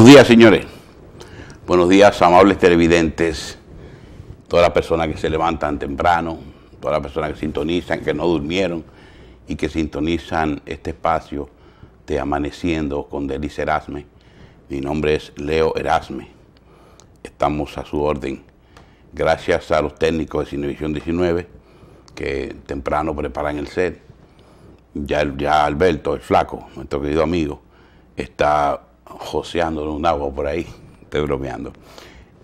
Buenos días, señores. Buenos días, amables televidentes. Todas las personas que se levantan temprano, todas las personas que sintonizan, que no durmieron y que sintonizan este espacio de Amaneciendo con Delis Erasme. Mi nombre es Leo Erasme. Estamos a su orden. Gracias a los técnicos de Cinevisión 19 que temprano preparan el set. Ya, ya Alberto, el flaco, nuestro querido amigo, está joseando en un agua por ahí, estoy bromeando.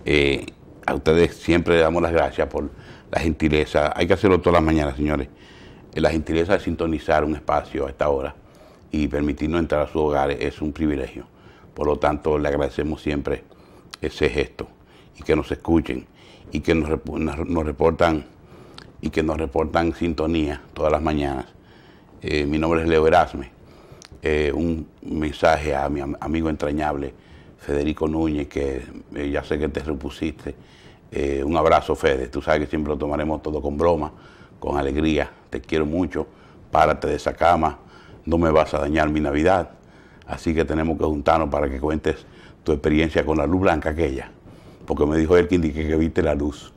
Eh, a ustedes siempre le damos las gracias por la gentileza. Hay que hacerlo todas las mañanas, señores. Eh, la gentileza de sintonizar un espacio a esta hora y permitirnos entrar a sus hogares es un privilegio. Por lo tanto, le agradecemos siempre ese gesto y que nos escuchen y que nos, reportan y que nos reportan sintonía todas las mañanas. Eh, mi nombre es Leo Erasme eh, un mensaje a mi amigo entrañable Federico Núñez, que eh, ya sé que te repusiste. Eh, un abrazo, Fede. Tú sabes que siempre lo tomaremos todo con broma, con alegría. Te quiero mucho. Párate de esa cama. No me vas a dañar mi Navidad. Así que tenemos que juntarnos para que cuentes tu experiencia con la luz blanca aquella. Porque me dijo él que indique que viste la luz.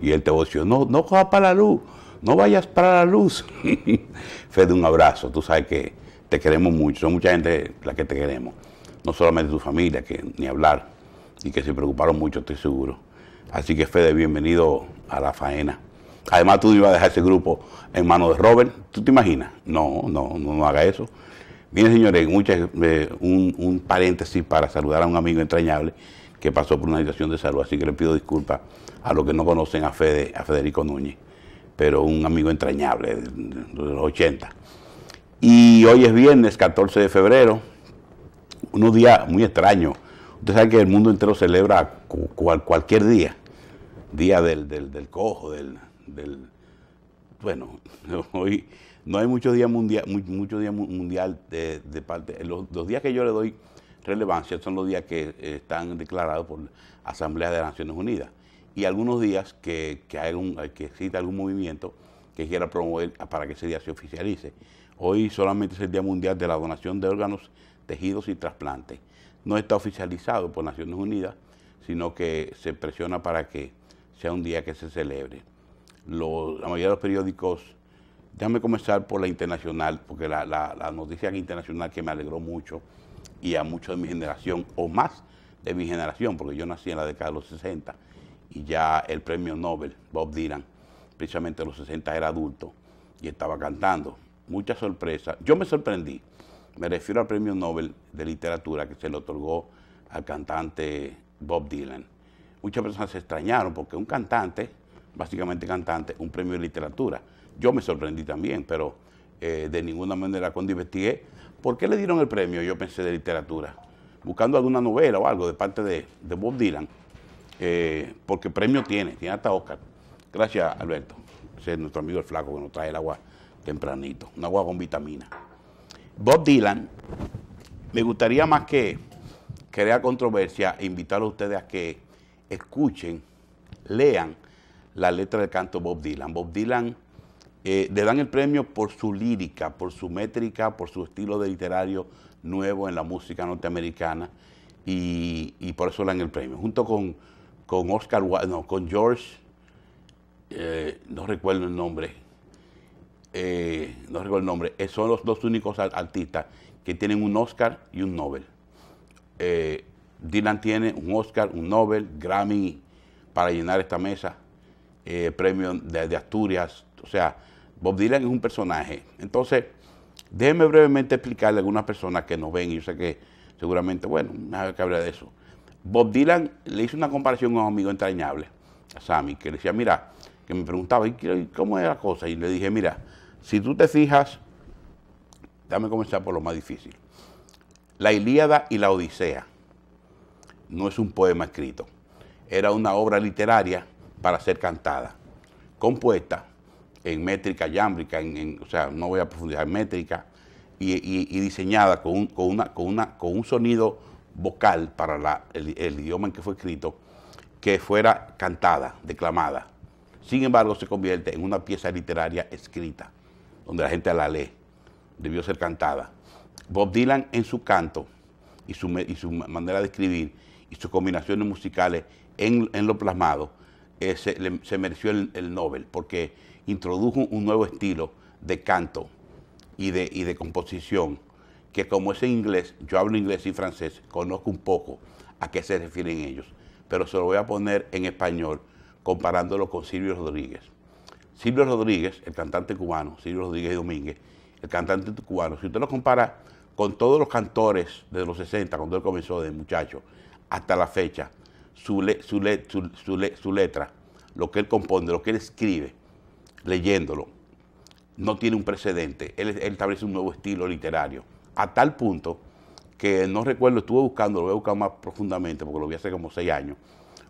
Y él te dijo no, no cojas para la luz, no vayas para la luz. Fede, un abrazo. Tú sabes que te queremos mucho, son mucha gente la que te queremos, no solamente tu familia, que ni hablar, y que se preocuparon mucho, estoy seguro. Así que Fede, bienvenido a la faena. Además tú ibas a dejar ese grupo en manos de Robert, ¿tú te imaginas? No, no, no, haga eso. Bien, señores, muchas, eh, un, paréntesis para saludar a un amigo entrañable que pasó por una situación de salud, así que le pido disculpas a los que no conocen a, Fede, a Federico Núñez, pero un amigo entrañable de, de los 80 y hoy es viernes 14 de febrero, unos días muy extraño. Usted sabe que el mundo entero celebra cualquier día, día del, cojo, del, Bueno, hoy no hay muchos días mundial, muchos día mundial de, parte. Los, días que yo le doy relevancia son los días que eh, están declarados por Asamblea de Naciones Unidas y algunos días que, que, hay que exista algún movimiento que quiera promover para que ese día se oficialice. Hoy solamente es el Día Mundial de la Donación de Órganos, Tejidos y Trasplantes. No está oficializado por Naciones Unidas, sino que se presiona para que sea un día que se celebre. la mayoría de los periódicos, déjame comenzar por la internacional, porque la, noticia internacional que me alegró mucho y a muchos de mi generación, o más de mi generación, porque yo nací en la década de los 60 y ya el premio Nobel, Bob Dylan, precisamente en los 60 era adulto y estaba cantando. Mucha sorpresa. Yo me sorprendí, me refiero al premio Nobel de Literatura que se le otorgó al cantante Bob Dylan. Muchas personas se extrañaron porque un cantante, básicamente cantante, un premio de literatura. Yo me sorprendí también, pero eh, de ninguna manera cuando investigué por qué le dieron el premio, yo pensé de literatura, buscando alguna novela o algo de parte de, Bob Dylan, eh, porque premio tiene, tiene hasta Oscar. Gracias, Alberto. Ese es nuestro amigo el flaco que nos trae el agua tempranito, una agua con vitamina. Bob Dylan, me gustaría más que crear controversia, invitar a ustedes a que escuchen, lean la letra del canto Bob Dylan. Bob Dylan eh, le dan el premio por su lírica, por su métrica, por su estilo de literario nuevo en la música norteamericana y, por eso le dan el premio. Junto con, Oscar, no, con George, eh, no recuerdo el nombre, eh, no recuerdo el nombre, eh, son los dos únicos artistas que tienen un Oscar y un Nobel. Eh, Dylan tiene un Oscar, un Nobel, Grammy para llenar esta mesa, premio de, Asturias. O sea, Bob Dylan es un personaje. Entonces, déjenme brevemente explicarle a algunas personas que nos ven, y yo sé que seguramente, bueno, nada que hablar de eso. Bob Dylan le hizo una comparación a un amigo entrañable, a Sammy, que le decía, mira, que me preguntaba, ¿y cómo era la cosa? Y le dije, mira, si tú te fijas, dame comenzar por lo más difícil. La Ilíada y la Odisea no es un poema escrito, era una obra literaria para ser cantada, compuesta en métrica yámbrica, en, o sea, no voy a profundizar en métrica, y, diseñada con un, una, una, con un, sonido vocal para el idioma en que fue escrito, que fuera cantada, declamada. Sin embargo, se convierte en una pieza literaria escrita donde la gente la lee. Debió ser cantada. Bob Dylan en su canto y su, y su manera de escribir y sus combinaciones musicales en, lo plasmado eh, se, mereció el, Nobel porque introdujo un nuevo estilo de canto y de, y de composición que como es en inglés, yo hablo inglés y francés, conozco un poco a qué se refieren ellos, pero se lo voy a poner en español comparándolo con Silvio Rodríguez. Silvio Rodríguez, el cantante cubano, Silvio Rodríguez Domínguez, el cantante cubano, si usted lo compara con todos los cantores de los 60, cuando él comenzó de muchacho, hasta la fecha, su, letra, lo que él compone, lo que él escribe, leyéndolo, no tiene un precedente. Él, establece un nuevo estilo literario. A tal punto que no recuerdo, estuve buscando, lo voy a buscar más profundamente porque lo vi hace como seis años,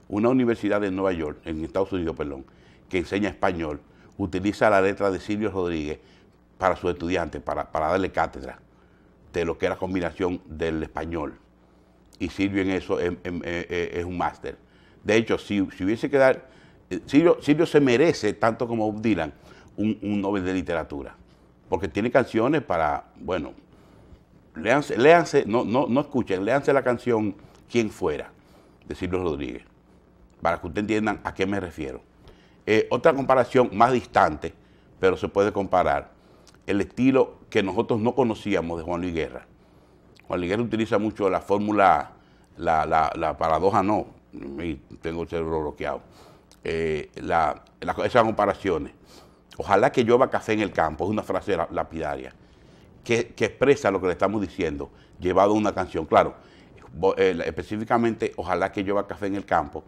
una universidad de Nueva York, en Estados Unidos, perdón, que enseña español utiliza la letra de Silvio Rodríguez para sus estudiantes, para, darle cátedra de lo que era combinación del español. Y Silvio en eso es, un máster. De hecho, si, hubiese que dar, eh, Silvio, se merece, tanto como Bob Dylan, un, un Nobel de literatura, porque tiene canciones para, bueno, léanse, léanse no, no, no escuchen, léanse la canción Quien fuera, de Silvio Rodríguez, para que ustedes entiendan a qué me refiero. Eh, otra comparación más distante, pero se puede comparar, el estilo que nosotros no conocíamos de Juan Luis Guerra. Juan Luis Guerra utiliza mucho la fórmula, la, paradoja no, tengo el cerebro bloqueado, eh, esas comparaciones. Ojalá que llueva café en el campo, es una frase lapidaria, que, expresa lo que le estamos diciendo, llevado a una canción. Claro, eh, específicamente, ojalá que llueva café en el campo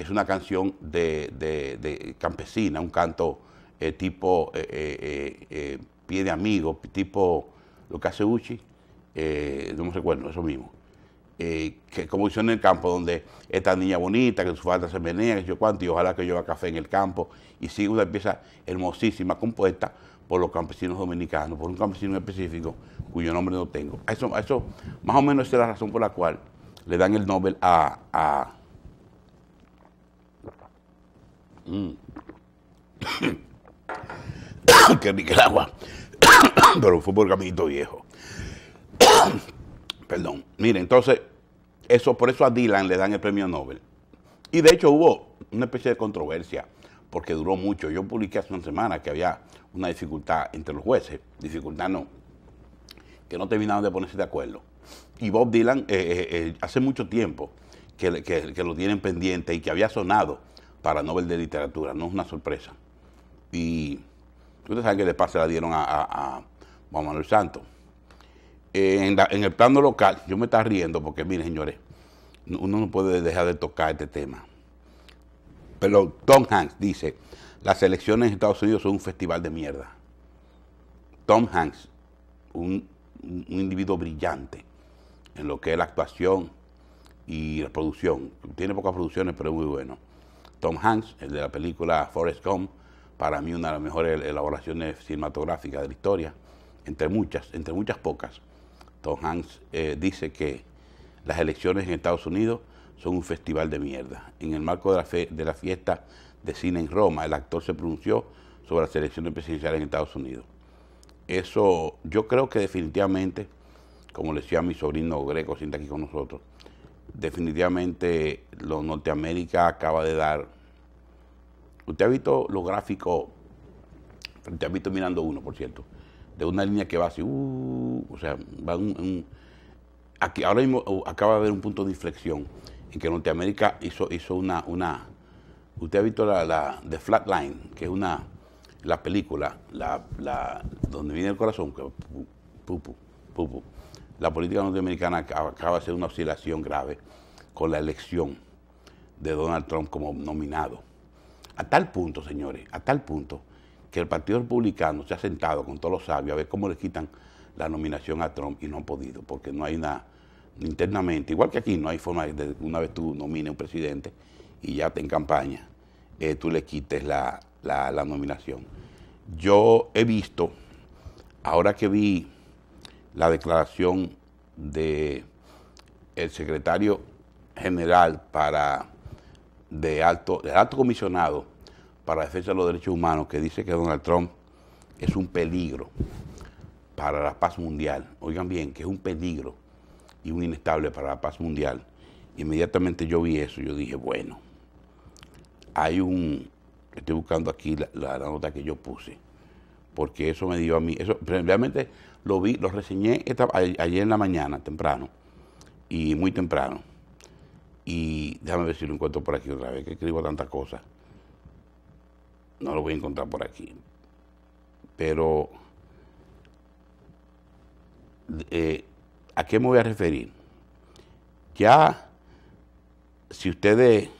es una canción de, campesina, un canto eh, tipo eh, eh, pie de amigo, tipo lo que hace Uchi, no me recuerdo, eso mismo. que como hizo en el campo, donde esta niña bonita, que su falta se menea, que yo cuánto, y ojalá que lleva café en el campo, y sigue una pieza hermosísima compuesta por los campesinos dominicanos, por un campesino específico cuyo nombre no tengo. Eso, eso más o menos es la razón por la cual le dan el Nobel a que mm. que rica Pero fue por caminito viejo. Perdón. Mire, entonces, eso, por eso a Dylan le dan el premio Nobel. Y de hecho hubo una especie de controversia, porque duró mucho. Yo publiqué hace una semana que había una dificultad entre los jueces. Dificultad no. Que no terminaron de ponerse de acuerdo. Y Bob Dylan, eh, eh, eh, hace mucho tiempo que lo tienen pendiente y que había sonado para Nobel de Literatura, no es una sorpresa. Y ustedes saben que de paso la dieron a, Juan Manuel Santos. Eh, en, el plano local, yo me estaba riendo porque, miren, señores, uno no puede dejar de tocar este tema. Pero Tom Hanks dice, las elecciones en Estados Unidos son un festival de mierda. Tom Hanks, un, un individuo brillante en lo que es la actuación y la producción. Tiene pocas producciones, pero es muy bueno Tom Hanks, el de la película Forrest Gump, para mí una de las mejores elaboraciones cinematográficas de la historia, entre muchas, entre muchas pocas. Tom Hanks eh, dice que las elecciones en Estados Unidos son un festival de mierda. En el marco de la, fiesta de cine en Roma, el actor se pronunció sobre las elecciones presidenciales en Estados Unidos. Eso yo creo que definitivamente, como le decía mi sobrino Greco, sienta aquí con nosotros, definitivamente lo Norteamérica acaba de dar. Usted ha visto los gráficos, usted ha visto mirando uno, por cierto, de una línea que va así, uh, o sea, va un, aquí, ahora mismo uh, acaba de haber un punto de inflexión en que Norteamérica hizo, hizo una, una, usted ha visto la, la The Flatline, que es una, la película, la, la, donde viene el corazón, que, pu, pu, pu, la política norteamericana acaba de ser una oscilación grave con la elección de Donald Trump como nominado. A tal punto, señores, a tal punto que el Partido Republicano se ha sentado con todos los sabios a ver cómo le quitan la nominación a Trump y no han podido, porque no hay nada internamente, igual que aquí, no hay forma de una vez tú nomines un presidente y ya te en campaña, eh, tú le quites la nominación. Yo he visto, ahora que vi la declaración de el secretario general para de alto, alto comisionado para la defensa de los derechos humanos que dice que Donald Trump es un peligro para la paz mundial. Oigan bien, que es un peligro y un inestable para la paz mundial. Inmediatamente yo vi eso, yo dije, bueno, hay un, estoy buscando aquí la, nota que yo puse, porque eso me dio a mí, eso realmente lo vi, lo reseñé ayer en la mañana, temprano, y muy temprano. Y déjame ver si lo encuentro por aquí otra vez, que escribo tantas cosas. No lo voy a encontrar por aquí. Pero, eh, ¿a qué me voy a referir? Ya, si ustedes...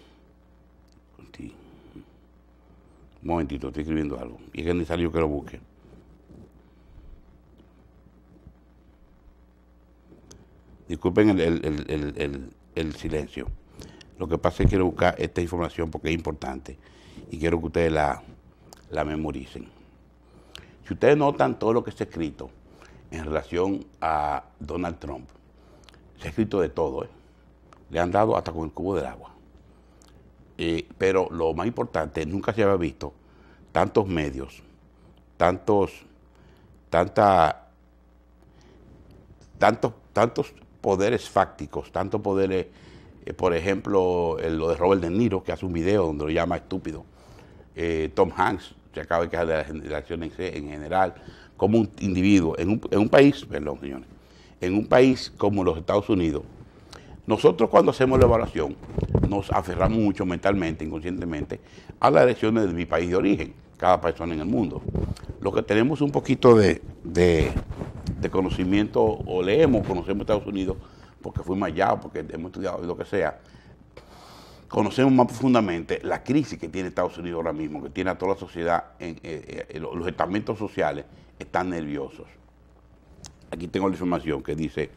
Un momentito, estoy escribiendo algo. Y es que es necesario que lo busquen. Disculpen el, silencio. Lo que pasa es que quiero buscar esta información porque es importante y quiero que ustedes la, memoricen. Si ustedes notan todo lo que se ha escrito en relación a Donald Trump, se ha escrito de todo, ¿eh? le han dado hasta con el cubo del agua. Eh, pero lo más importante, nunca se había visto tantos medios, tantos, tanta, tantos, tantos poderes fácticos, tanto poderes, eh, por ejemplo, lo de Robert De Niro, que hace un video donde lo llama estúpido, eh, Tom Hanks, se acaba de quedar de la generación en general, como un individuo, en un, país, perdón, señores, en un país como los Estados Unidos, nosotros cuando hacemos la evaluación nos aferramos mucho mentalmente, inconscientemente, a las elecciones de mi país de origen, cada persona en el mundo. Lo que tenemos un poquito de de conocimiento o leemos, conocemos Estados Unidos, porque fuimos allá, porque hemos estudiado y lo que sea, conocemos más profundamente la crisis que tiene Estados Unidos ahora mismo, que tiene a toda la sociedad, en, eh, eh, los estamentos sociales están nerviosos. Aquí tengo la información que dice,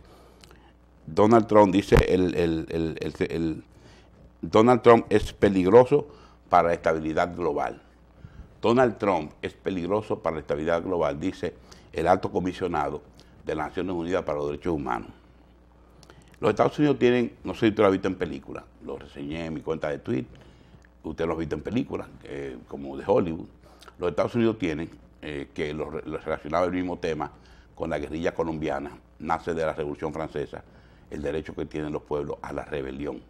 Donald Trump dice, el Donald Trump es peligroso para la estabilidad global. Donald Trump es peligroso para la estabilidad global, dice el alto comisionado de las Naciones Unidas para los Derechos Humanos. Los Estados Unidos tienen, no sé si usted lo ha visto en película, lo reseñé en mi cuenta de Twitter, usted lo ha visto en películas, eh, como de Hollywood. Los Estados Unidos tienen, eh, que lo, lo relacionaba el mismo tema con la guerrilla colombiana, nace de la Revolución Francesa, el derecho que tienen los pueblos a la rebelión.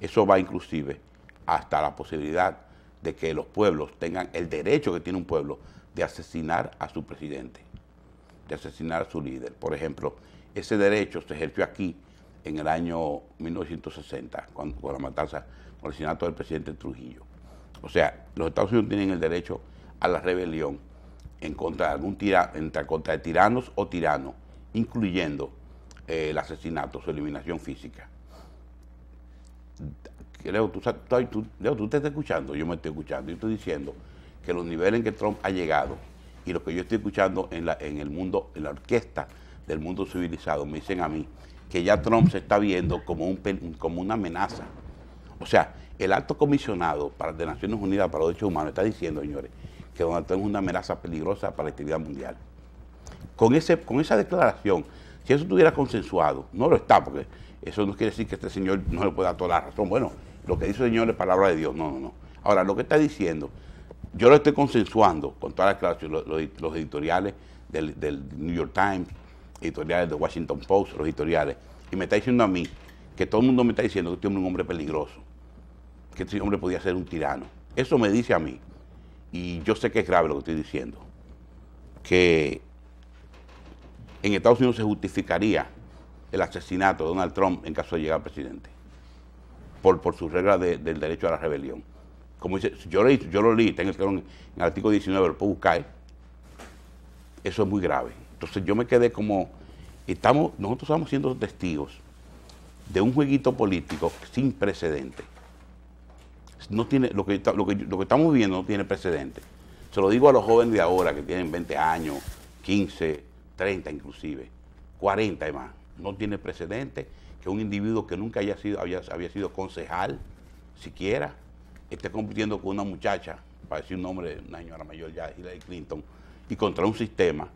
Eso va inclusive hasta la posibilidad de que los pueblos tengan el derecho que tiene un pueblo de asesinar a su presidente de asesinar a su líder. Por ejemplo, ese derecho se ejerció aquí en el año 1960, cuando, con la matanza, con el asesinato del presidente Trujillo. O sea, los Estados Unidos tienen el derecho a la rebelión en contra de algún contra de tiranos o tiranos, incluyendo eh, el asesinato, su eliminación física. Leo tú, te estás escuchando, yo me estoy escuchando, y estoy diciendo que los niveles en que Trump ha llegado y lo que yo estoy escuchando en, la, el mundo, en la orquesta del mundo civilizado, me dicen a mí que ya Trump se está viendo como, una amenaza. O sea, el alto comisionado de Naciones Unidas para los Derechos Humanos está diciendo, señores, que Donald Trump es una amenaza peligrosa para la actividad mundial. Con, con esa declaración, si eso estuviera consensuado, no lo está, porque eso no quiere decir que este señor no le pueda dar toda la razón. Bueno, lo que dice el señor es palabra de Dios, no, no, no. Ahora, lo que está diciendo yo lo estoy consensuando con todas las clases, los, editoriales del, New York Times, editoriales de Washington Post, los editoriales, y me está diciendo a mí que todo el mundo me está diciendo que este hombre es un hombre peligroso, que este hombre podía ser un tirano. Eso me dice a mí, y yo sé que es grave lo que estoy diciendo, que en Estados Unidos se justificaría el asesinato de Donald Trump en caso de llegar presidente, por, por sus reglas del derecho a la rebelión como dice, yo, lo, yo lo leí, tengo en el, artículo 19, lo puedo buscar, eso es muy grave. Entonces yo me quedé como, estamos, nosotros estamos siendo testigos de un jueguito político sin precedente. No tiene, lo, que, lo, que, estamos viendo no tiene precedente. Se lo digo a los jóvenes de ahora que tienen 20 años, 15, 30 inclusive, 40 y más. No tiene precedente que un individuo que nunca haya sido, había, había sido concejal, siquiera, esté compitiendo con una muchacha, parece un nombre, una señora mayor ya, Hillary Clinton, y contra un sistema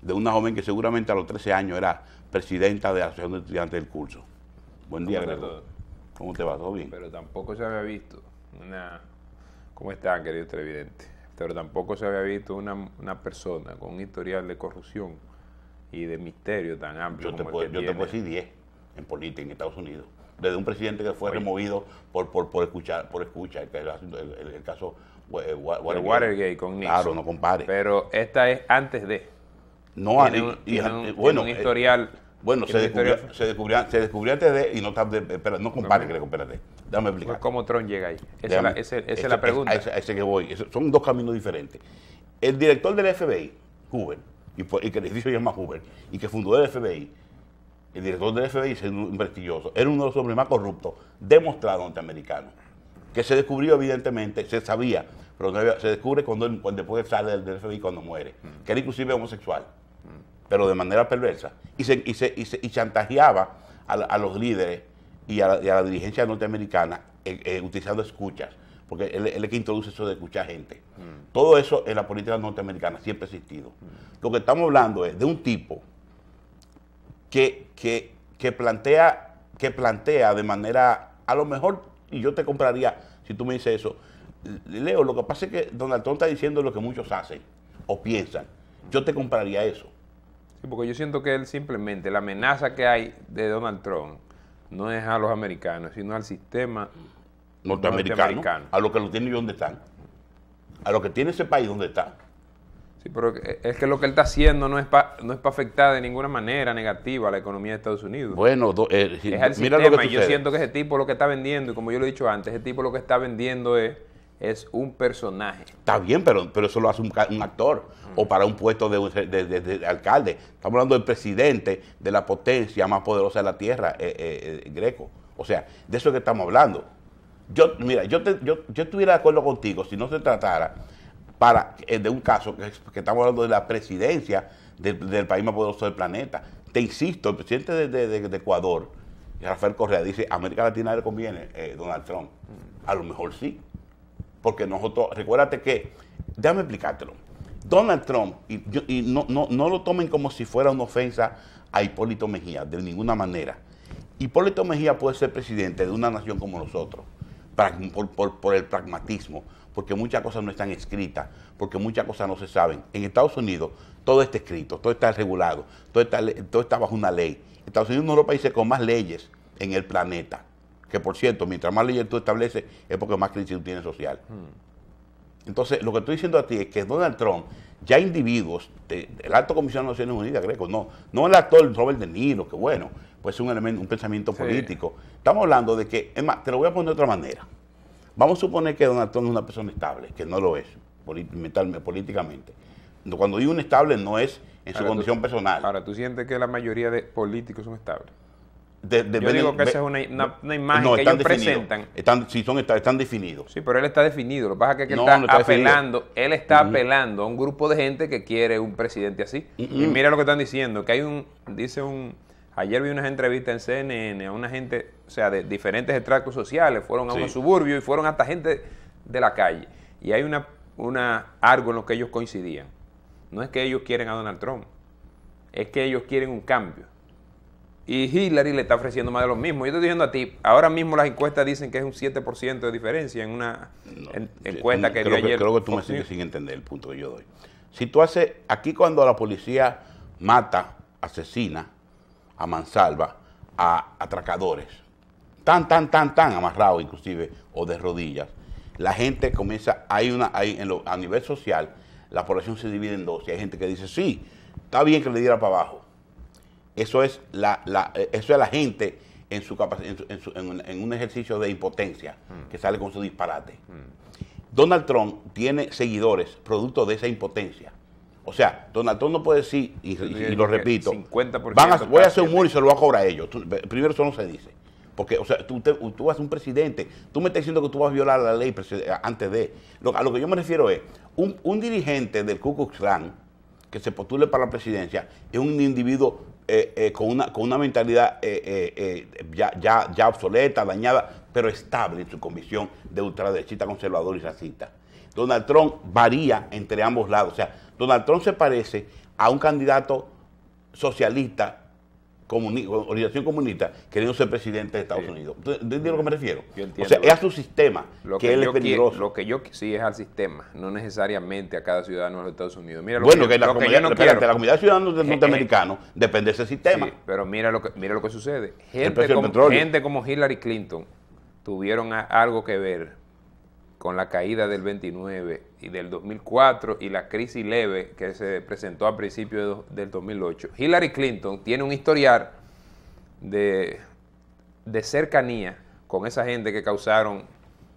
de una joven que seguramente a los 13 años era presidenta de la Asociación de Estudiantes del Curso. Buen día, Gregorio ¿Cómo te va? ¿Todo bien? Pero tampoco se había visto una... ¿Cómo está, querido televidente? Pero tampoco se había visto una, persona con un historial de corrupción y de misterio tan amplio. Yo, como yo te puedo decir 10 en política en Estados Unidos desde un presidente que fue removido por, por, por escuchar, por escucha, el, caso eh, Watergate. con Nixon. Claro, no compare. Pero esta es antes de. No, tiene un, y, eh, bueno, un eh, historial. bueno, se descubrió, se antes de y no está, espera, no compare, creo, espérate, déjame explicar. ¿Cómo Tron llega ahí? Esa, es la pregunta. ese, que voy, son dos caminos diferentes. El director del FBI, Hoover, y, que el edificio se llama Hoover, y que fundó el FBI, el director del FBI es un prestigioso, era uno de los hombres más corruptos demostrado norteamericano, que se descubrió evidentemente, se sabía, pero se descubre cuando, después sale del, FBI cuando muere, que era inclusive homosexual, pero de manera perversa, y, se, chantajeaba a, los líderes y a la, dirigencia norteamericana eh, eh, utilizando escuchas porque él, es el que introduce eso de escuchar gente. Mm. Todo eso en la política norteamericana siempre ha existido. Mm. Lo que estamos hablando es de un tipo que, plantea, que plantea de manera, a lo mejor, y yo te compraría, si tú me dices eso, Leo, lo que pasa es que Donald Trump está diciendo lo que muchos hacen o piensan. Yo te compraría eso. Sí, porque yo siento que él simplemente, la amenaza que hay de Donald Trump no es a los americanos, sino al sistema norteamericano, a lo que lo tiene y dónde están, a lo que tiene ese país dónde está. Sí, pero es que lo que él está haciendo no es para no afectar de ninguna manera negativa a la economía de Estados Unidos. Bueno, eh, mira yo siento que ese tipo lo que está vendiendo, y como yo lo he dicho antes, ese tipo lo que está vendiendo es, es un personaje. Está bien, pero, pero eso lo hace un, actor o para un puesto de, alcalde. Estamos hablando del presidente de la potencia más poderosa de la tierra, eh, eh, Greco. O sea, de eso es que estamos hablando. Yo, mira, yo, yo, yo estuviera de acuerdo contigo si no se tratara para, eh, de un caso que, estamos hablando de la presidencia del, país más poderoso del planeta. Te insisto, el presidente de, Ecuador, Rafael Correa, dice, ¿A América Latina le conviene eh, Donald Trump. A lo mejor sí, porque nosotros, recuérdate que, déjame explicártelo, Donald Trump, y, no, lo tomen como si fuera una ofensa a Hipólito Mejía, de ninguna manera. Hipólito Mejía puede ser presidente de una nación como nosotros, por el pragmatismo, porque muchas cosas no están escritas, porque muchas cosas no se saben. En Estados Unidos todo está escrito, todo está regulado, todo está, bajo una ley. Estados Unidos es uno de los países con más leyes en el planeta, que por cierto, mientras más leyes tú estableces, es porque más crisis tú tienes social. Hmm. Entonces, lo que estoy diciendo a ti es que Donald Trump, ya individuos, el alto comisionado de Naciones Unidas, Greco, no, no el actor Robert De Niro, que bueno, pues es un elemento, un pensamiento político. Estamos hablando de que, es más, te lo voy a poner de otra manera. Vamos a suponer que Donald Trump es una persona estable, que no lo es políticamente. Cuando digo estable no es en su condición personal. Ahora, ¿tú sientes que la mayoría de políticos son estables? Yo digo que esa es una, imagen que ellos presentan. Están, sí, son, están, definidos. Sí, pero él está definido. Lo que pasa es que, él está, apelando, él está apelando a un grupo de gente que quiere un presidente así. Y mira lo que están diciendo, que hay un, dice un, Ayer vi unas entrevistas en CNN a una gente, o sea, de diferentes estratos sociales, fueron a un unos suburbios y fueron hasta gente de la calle. Y hay una, una algo en lo que ellos coincidían. No es que ellos quieren a Donald Trump, es que ellos quieren un cambio. Y Hillary le está ofreciendo más de lo mismo. Yo estoy diciendo a ti, ahora mismo las encuestas dicen que es un 7% de diferencia en una encuesta mm, que dio Creo que tú me sigues sin entender el punto que yo doy. Si tú haces, aquí cuando la policía mata, asesina, a mansalva a atracadores, tan, tan, tan, tan amarrado inclusive o de rodillas. La gente comienza, hay una, hay a nivel social, la población se divide en dos y hay gente que dice, sí, está bien que le diera para abajo. Eso es la, eh, eso es la gente en, su, un ejercicio de impotencia mm. que sale con su disparate. Donald Trump tiene seguidores producto de esa impotencia. O sea, Donald Trump no puede decir, y, lo eh, repito, voy a hacer un muro y se lo voy a cobrar a ellos. primero eso no se dice. Porque, o sea, tú, vas a un presidente, tú me estás diciendo que tú vas a violar la ley eh, antes de... a lo que yo me refiero es, un, dirigente del Ku Klux Klan que se postule para la presidencia es un individuo eh, con, una, con una mentalidad ya, ya, obsoleta, dañada, pero estable en su comisión de ultraderechista, conservador y racista. Donald Trump varía entre ambos lados. O sea, Donald Trump se parece a un candidato socialista, organización orientación comunista, queriendo ser presidente de Estados Unidos. ¿Entiendes a lo que me refiero? Yo entiendo. O sea, es a su sistema que, él es peligroso. lo que yo sí es al sistema, no necesariamente a cada ciudadano de los Estados Unidos. Mira lo bueno, que, la, comunidad, que la comunidad de ciudadanos eh, norteamericanos eh, depende de ese sistema. pero mira lo que, mira lo que sucede. Gente, como, Hillary Clinton tuvieron algo que ver con la caída del 29 y del 2004 y la crisis leve que se presentó a principios del 2008, Hillary Clinton tiene un historial de, cercanía con esa gente que causaron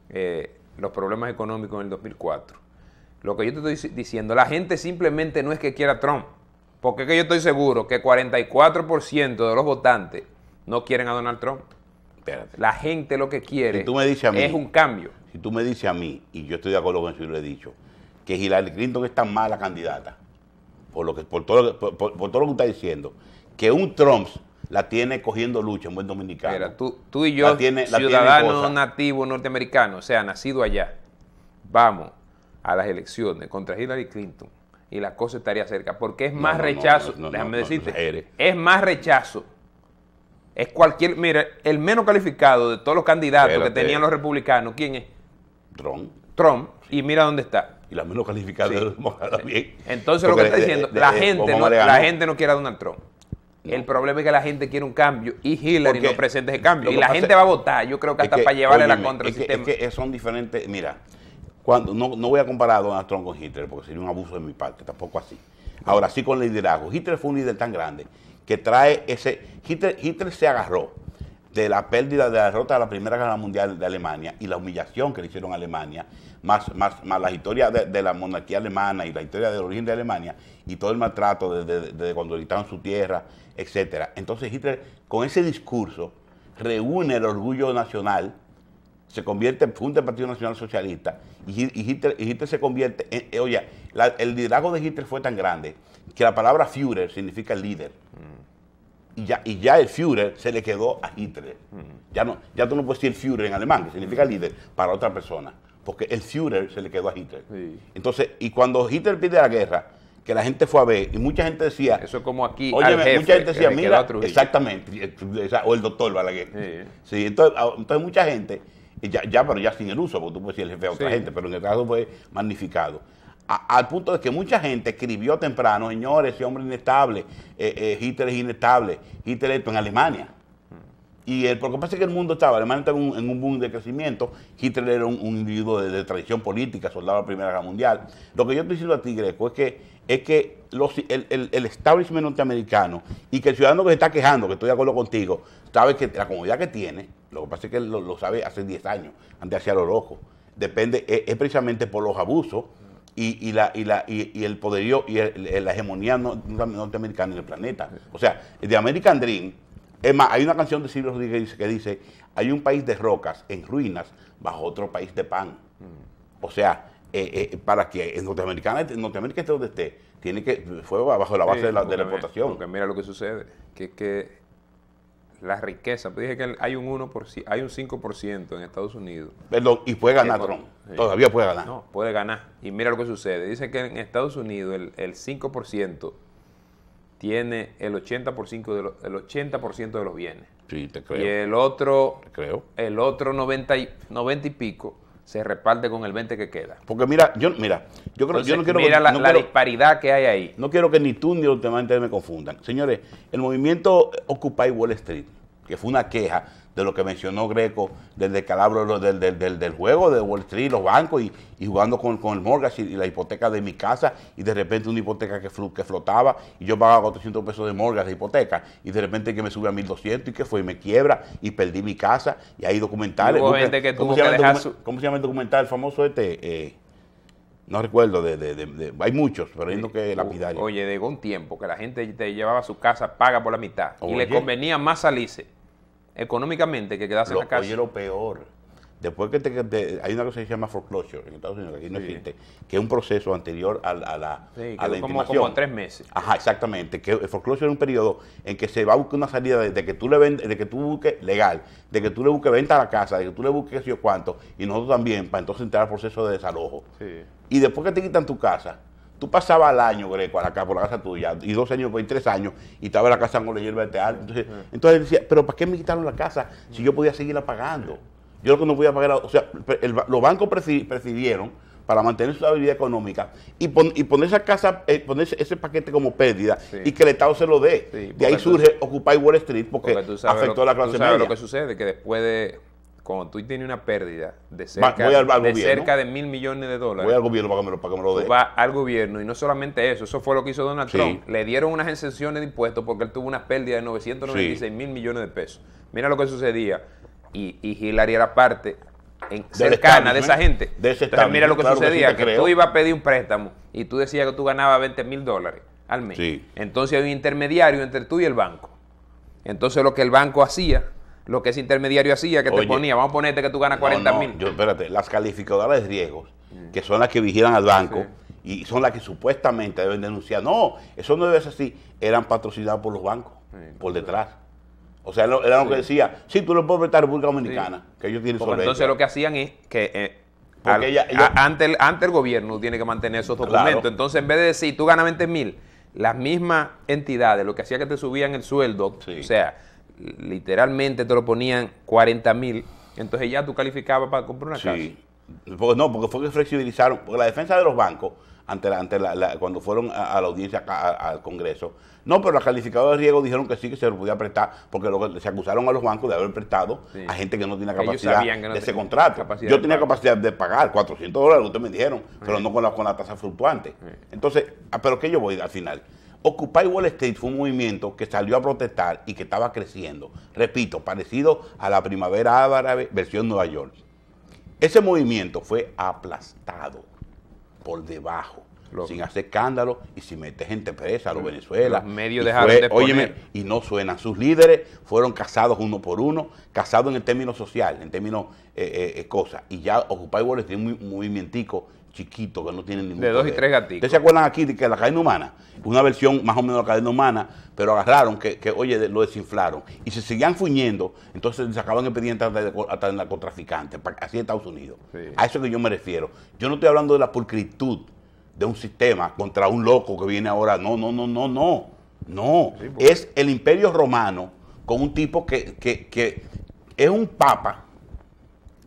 eh, los problemas económicos en el 2004. Lo que yo te estoy diciendo, la gente simplemente no es que quiera Trump, porque es que yo estoy seguro que 44% de los votantes no quieren a Donald Trump. La gente lo que quiere es un cambio. Si tú me dices a mí, y yo estoy de acuerdo con eso y lo he dicho, que Hillary Clinton es tan mala candidata, por, lo que, por, todo, lo que, por, todo lo que está diciendo, que un Trump la tiene cogiendo lucha en buen dominicano. Mira, tú, tú y yo, la tiene, ciudadanos nativos norteamericanos, o sea, nacido allá, vamos a las elecciones contra Hillary Clinton y la cosa estaría cerca, porque es más rechazo, déjame decirte, es más rechazo. Es cualquier, mira, el menos calificado de todos los candidatos que tenían los republicanos, ¿quién es? Trump. Trump. Y mira dónde está. Y la menos calificada Entonces lo que está diciendo, la, gente, no, la gente no quiere a Donald Trump. El problema es que la gente quiere un cambio y Hillary no presenta ese cambio. Y la gente va a votar, yo creo que hasta para llevarle la contra sistema. es que son diferentes. Mira, cuando no, voy a comparar a Donald Trump con Hitler porque sería un abuso de mi parte, tampoco así. Ahora sí con el liderazgo. Hitler fue un líder tan grande que trae ese. Hitler, Hitler se agarró de la pérdida de la derrota de la Primera Guerra Mundial de Alemania y la humillación que le hicieron a Alemania, más, más, más la historia de, la monarquía alemana y la historia del origen de Alemania y todo el maltrato desde, cuando gritaron su tierra, etc. Entonces Hitler, con ese discurso, reúne el orgullo nacional, se convierte, funda del Partido Nacional Socialista y, Hitler, Hitler, se convierte, en, eh, oye, el liderazgo de Hitler fue tan grande que la palabra Führer significa líder. Mm y ya, y ya el Führer se le quedó a Hitler. Ya, no, ya tú no puedes decir Führer en alemán, que significa líder, para otra persona, porque el Führer se le quedó a Hitler. Entonces, y cuando Hitler pide la guerra, que la gente fue a ver y mucha gente decía eso es como aquí oye mucha gente decía mira exactamente eh, o el doctor Balaguer entonces, ah, entonces, mucha gente ya, pero ya sin el uso porque tú puedes decir el jefe a otra gente pero en el caso fue magnificado al punto de que mucha gente escribió temprano, señores, ese hombre inestable, eh, eh, Hitler es inestable, Hitler en Alemania. Y el, porque pasa que el mundo estaba, Alemania estaba en un boom de crecimiento, Hitler era un, individuo de, tradición política, soldado de la Primera Guerra Mundial. Lo que yo estoy diciendo a ti, Greco, es que, es que el, el, establishment norteamericano y que el ciudadano que se está quejando, que estoy de acuerdo contigo, sabe que la comunidad que tiene, lo que pasa es que lo, sabe hace 10 años, antes hacia lo loco, depende, es, es precisamente por los abusos y, y, la, y, la, y, el poderío y la hegemonía norteamericana en el planeta. O sea, de American Dream, es hay una canción de Silvio Rodríguez que dice, hay un país de rocas en ruinas bajo otro país de pan. O sea, eh, eh, para que en norteamérica Norteamérica esté donde esté, tiene que, fue bajo la base de, la, de Porque mira lo que sucede, que es que la riqueza. Pues dije que hay un hay un 5% en Estados Unidos. Perdón, y puede ganar Trump. Todavía puede ganar. No, puede ganar. Y mira lo que sucede. Dice que en Estados Unidos el, 5% tiene el 80%, de, 80 de los bienes. Sí, te creo. Y el otro, creo. El otro 90 90 y pico se reparte con el 20 que queda. Porque mira, yo mira, yo creo yo no quiero mira la, disparidad que hay ahí. No quiero que ni tú ni los demás me confundan. Señores, el movimiento Occupy Wall Street, que fue una queja, de lo que mencionó Greco, del descalabro del, del, del, juego de Wall Street, los bancos y, y jugando con, con, el mortgage y, la hipoteca de mi casa y de repente una hipoteca que, que flotaba y yo pagaba 400 pesos de mortgage de hipoteca y de repente que me sube a 1200 y que fue y me quiebra y perdí mi casa y hay documentales. ¿cómo, se llama el documental? famoso este... Eh, no recuerdo, de, de, hay muchos, pero hay que la lapidario. Oye, llegó un tiempo que la gente te llevaba a su casa paga por la mitad y le convenía más salirse económicamente que quedase en la casa. Oye, lo peor. Después que te, hay una cosa que se llama foreclosure en Estados Unidos, que aquí no existe, que es un proceso anterior a, la, sí, como, en tres meses. Ajá, exactamente. Que el foreclosure es un periodo en que se va a buscar una salida de, que tú le vendes de que tú busques legal, de que tú le busques venta a la casa, de que tú le busques yo cuánto, y nosotros también, para entonces entrar al proceso de desalojo. Y después que te quitan tu casa, Tú pasabas el año, Greco, a por la casa tuya, y dos años, pues, y tres años, y estaba en la casa con la hierba de teatro. Entonces, decía, pero ¿para qué me quitaron la casa si yo podía seguirla pagando? Yo lo que no podía pagar, o sea, los bancos presidieron para mantener su estabilidad económica y, y poner esa casa, eh, poner ese paquete como pérdida y que el Estado se lo dé. de ahí surge Occupy Wall Street porque, afectó a la clase tú lo que sucede, que después de cuando tú tienes una pérdida de cerca, de, mil millones de dólares. Voy al gobierno para Va al gobierno y no solamente eso, eso fue lo que hizo Donald Trump. Le dieron unas exenciones de impuestos porque él tuvo una pérdida de 996 mil millones de pesos. Mira lo que sucedía. Y, Hillary era parte cercana de esa gente. De Entonces mira lo que sucedía, que, tú ibas a pedir un préstamo y tú decías que tú ganabas 20 mil dólares al mes. Entonces hay un intermediario entre tú y el banco. Entonces lo que el banco hacía lo que ese intermediario hacía, que te ponía, vamos a ponerte que tú ganas 40 no, Yo, espérate, las calificadoras de riesgos, mm. que son las que vigilan al banco y son las que supuestamente deben denunciar, no, eso no debe ser así, eran patrocinadas por los bancos, por detrás. O sea, era lo que decía, sí, tú lo puedes prestar a República Dominicana, que ellos tienen sobre Entonces lo que hacían es que... Eh, antes el, gobierno tiene que mantener esos documentos. Entonces, en vez de decir, tú ganas 20 mil, las mismas entidades, lo que hacía que te subían el sueldo, o sea, literalmente te lo ponían 40 mil, entonces ya tú calificabas para comprar una sí. No, porque fue que flexibilizaron, porque la defensa de los bancos, ante la, ante la, cuando fueron a, la audiencia al Congreso, no, pero los calificadores de riesgo dijeron que sí, que se lo podía prestar, porque lo, se acusaron a los bancos de haber prestado a gente que no tiene capacidad de ese contrato. Yo tenía capacidad de pagar 400 dólares, ustedes me dijeron, pero no con la, con la tasa fluctuante. Entonces, ah, ¿pero qué yo voy al final? Occupy Wall Street fue un movimiento que salió a protestar y que estaba creciendo, repito, parecido a la primavera árabe versión Nueva York. Ese movimiento fue aplastado por debajo, sin hacer escándalo y sin meter gente presa a los Venezuela. Los y de poner. Óyeme, y no suenan. Sus líderes fueron casados uno por uno, casados en el término social, en términos eh, eh, eh, cosas. Y ya Occupy Wall Street es un movimentico chiquito, que no tiene ningún. De dos y tres gatitos. ¿Ustedes se acuerdan aquí de que la cadena humana? Una versión más o menos de la cadena humana, pero agarraron que, oye, lo desinflaron. Y se seguían fuñendo, entonces sacaban expedientes hasta de, hasta narcotraficantes, así en Estados Unidos. A eso que yo me refiero. Yo no estoy hablando de la pulcritud de un sistema contra un loco que viene ahora. No, no, no, no, no. No. Pues. Es el imperio romano con un tipo que, que es un papa,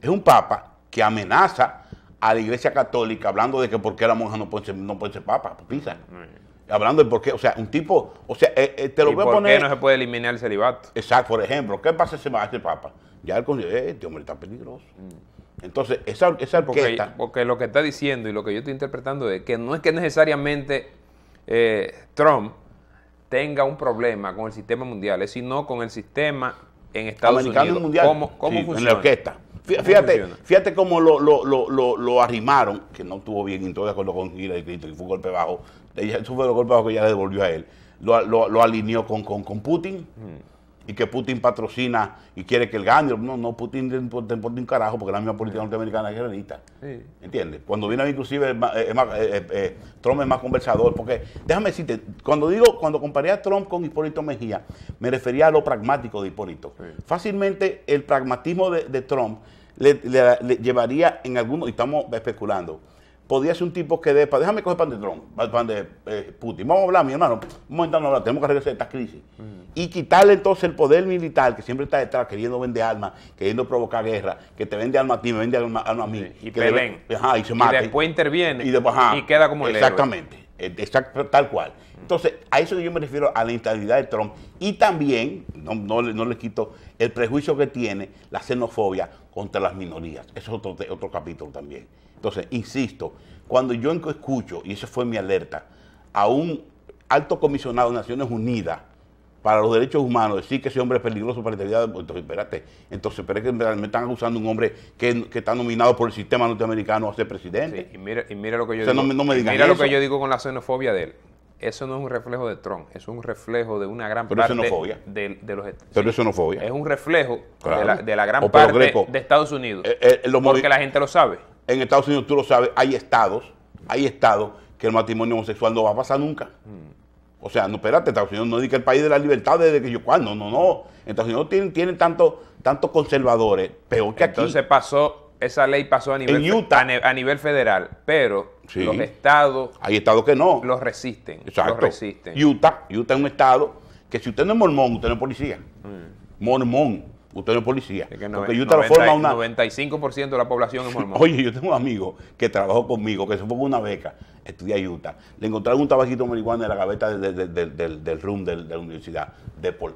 es un papa que amenaza a la iglesia católica hablando de que por qué la monja no puede no puede ser papa, pisa. Pues, hablando de por qué, o sea, un tipo, o sea, eh, eh, te lo voy a poner. ¿Por qué no se puede eliminar el celibato? Exacto, por ejemplo, ¿qué pasa si va a papa? Ya el con eh, este hombre está peligroso. Mm. Entonces, esa, es el Porque, porque lo que está diciendo y lo que yo estoy interpretando es que no es que necesariamente Trump tenga un problema con el sistema mundial, sino con el sistema en Estados Unidos. Mundial, ¿Cómo, cómo funciona? En la orquesta. Fíjate, fíjate cómo lo, arrimaron, que no estuvo bien y todo de acuerdo con y Cristo, y fue un golpe bajo. eso fue el golpe bajo que ella le devolvió a él. Lo, alineó con, con, con Putin. Hmm. y que Putin patrocina y quiere que el gane. No, no, Putin te importa un carajo porque la misma política hmm. norteamericana es ¿Entiendes? Cuando viene inclusive eh, eh, eh, Trump es más conversador. Porque déjame decirte, cuando digo, cuando comparé a Trump con Hipólito Mejía, me refería a lo pragmático de Hipólito. Fácilmente el pragmatismo de Trump le, llevaría en algunos, y estamos especulando, podría ser un tipo que dé, déjame coger pan de Trump, pan de eh, Putin, vamos a hablar, mi hermano, vamos a hablar, tenemos que regresar esta crisis. Mm. Y quitarle entonces el poder militar que siempre está detrás, queriendo vender armas, queriendo provocar guerra, que te vende armas a ti, me vende armas a mí. Y que Le, y se mata. después interviene y, queda como el Exactamente, eh, tal cual. Entonces, a eso yo me refiero, a la instabilidad de Trump. Y también, no, no, no le quito el prejuicio que tiene, la xenofobia contra las minorías. Eso es otro, otro capítulo también. Entonces, insisto, cuando yo escucho, y esa fue mi alerta, a un alto comisionado de Naciones Unidas para los derechos humanos, decir que ese hombre es peligroso para la integridad, pues, entonces espérate, entonces pero que me están acusando un hombre que, está nominado por el sistema norteamericano a ser presidente. y, mira, lo que mira lo que yo digo con la xenofobia de él eso no es un reflejo de Trump, es un reflejo de una gran parte de, los Pero sí, es un reflejo de, la, gran parte de Estados Unidos. Eh, eh, porque la gente lo sabe. En Estados Unidos tú lo sabes, hay estados, hay estados que el matrimonio homosexual no va a pasar nunca. O sea, no, espérate, Estados Unidos no es el país de la libertad desde que yo cuando, no, no. no. Estados Unidos no tiene tantos conservadores, peor que aquí. Entonces pasó esa ley pasó a nivel, A, nivel federal, pero los estados... Hay estados que no. Los resisten. Exacto. Los resisten. Utah, Utah es un estado que si usted no es mormón, usted no es policía. Mm. Mormón, usted no es policía. porque Utah lo forma una... 95% de la población es mormón. Oye, yo tengo un amigo que trabajó conmigo, que se fue con una beca, estudia Utah. Le encontraron un tabajito marihuana en la gaveta del, del, room de, la universidad.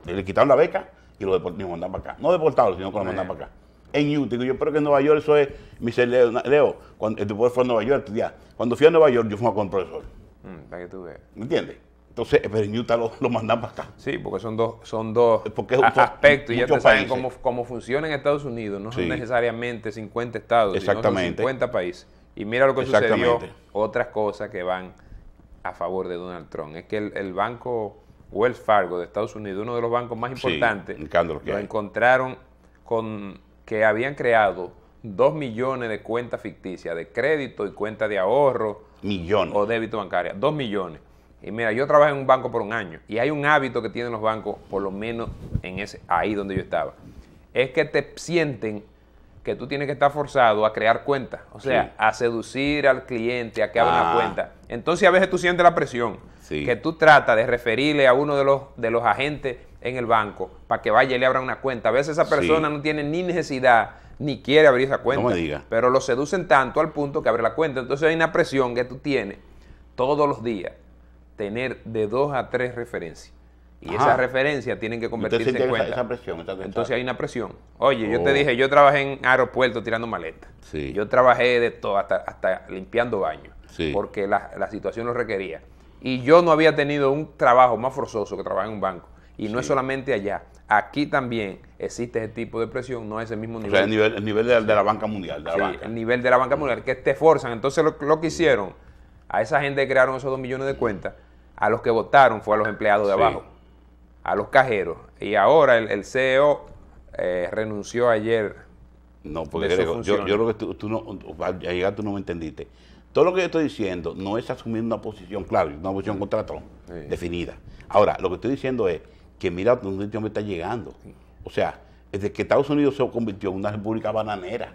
Le quitaron la beca y lo deportaron, mandaron para acá. No deportados, sino que lo mandaron para acá en Utah. Yo creo que en Nueva York eso es. Me dice Leo, cuando fue a Nueva York, ya. Cuando fui a Nueva York, yo fui con el profesor. Mm, para que tú veas. ¿Me entiendes? Entonces, pero en Utah lo, mandamos acá. Sí, porque son dos, son dos porque aspectos. Y ya te saben cómo, cómo, funciona en Estados Unidos. No son necesariamente 50 estados, Exactamente. son 50 países. Y mira lo que sucedió. Otras cosas que van a favor de Donald Trump. Es que el, banco Wells Fargo de Estados Unidos, uno de los bancos más importantes, lo encontraron con que habían creado dos millones de cuentas ficticias, de crédito y cuentas de ahorro. Millones. O débito bancaria, dos millones. Y mira, yo trabajé en un banco por un año y hay un hábito que tienen los bancos, por lo menos en ese, ahí donde yo estaba, es que te sienten que tú tienes que estar forzado a crear cuentas, o sea, a seducir al cliente a que abra una ah. cuenta. Entonces a veces tú sientes la presión que tú tratas de referirle a uno de los, de los agentes en el banco para que vaya y le abra una cuenta. A veces esa persona no tiene ni necesidad ni quiere abrir esa cuenta, pero lo seducen tanto al punto que abre la cuenta. Entonces hay una presión que tú tienes todos los días, tener de dos a tres referencias. Y esas referencias tienen que convertirse en cuenta. Entonces hay una presión. Oye, yo te oh. dije, yo trabajé en aeropuerto tirando maletas. Yo trabajé de todo, hasta, hasta limpiando baños. Porque la, situación lo requería. Y yo no había tenido un trabajo más forzoso que trabajar en un banco. Y no es solamente allá. Aquí también existe ese tipo de presión, no es el mismo nivel. O sea, el nivel, nivel de, la banca mundial. el nivel de la banca mundial, que te forzan. Entonces lo, lo que hicieron, a esa gente que crearon esos dos millones de cuentas, a los que votaron fue a los empleados de abajo a los cajeros. Y ahora el, CEO eh, renunció ayer. No, porque yo, yo, que tú, no, llegar tú no me entendiste. Todo lo que yo estoy diciendo no es asumir una posición, claro, una posición contra Trump, definida. Ahora, lo que estoy diciendo es que mira dónde este está llegando. O sea, desde que Estados Unidos se convirtió en una república bananera.